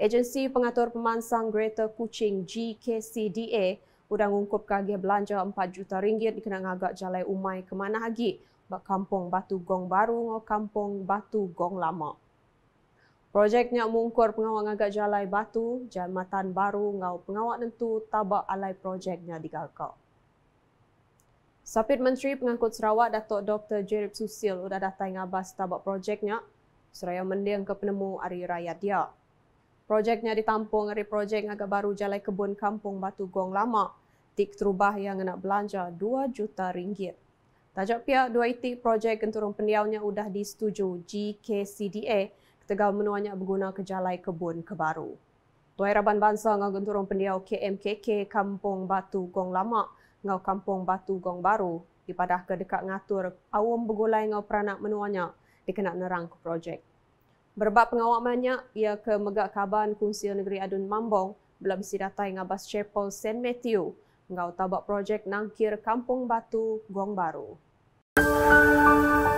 Agensi Pengatur Pemansang Greater Kuching GKCDA sudah mengungkap kaget belanja RM4 juta ringgit dikena ngagak jalai umai ke mana lagi ke kampung Batu Gong Baru ngau kampung Batu Gong Lama. Projeknya mengungkur pengawak ngagak jalai batu, jamatan baru ngau pengawak tentu tabak alai projeknya digagak. Sapit Menteri Pengangkut Sarawak Datuk Dr. Jerib Susil sudah datang ngabas tabak projeknya, seraya mendiang ke penemu hari raya dia. Projeknya ditampung dari projek agak baru Jalai Kebun Kampung Batu Gong Lama. Tik terubah yang nak belanja RM2 juta. Ringgit. Tajuk pihak dua IT projek genturung pendiaunya sudah disetuju GKCDA ketegal menuanya berguna ke Jalai Kebun Kebaru. Tua Raban Bansa dengan genturung pendiau KMKK Kampung Batu Gong Lama dengan Kampung Batu Gong Baru dipadah ke dekat ngatur awam bergulai dengan peranak menuanya dikenak nerang ke projek. Berbab pengawak banyak, ia ke Megak Kaban, Kungsi Negeri Adun Mambong, belum bisa datang Abbas Chapel St. Matthew, mengawal projek Nangkir Kampung Batu, Gong Baru. Musik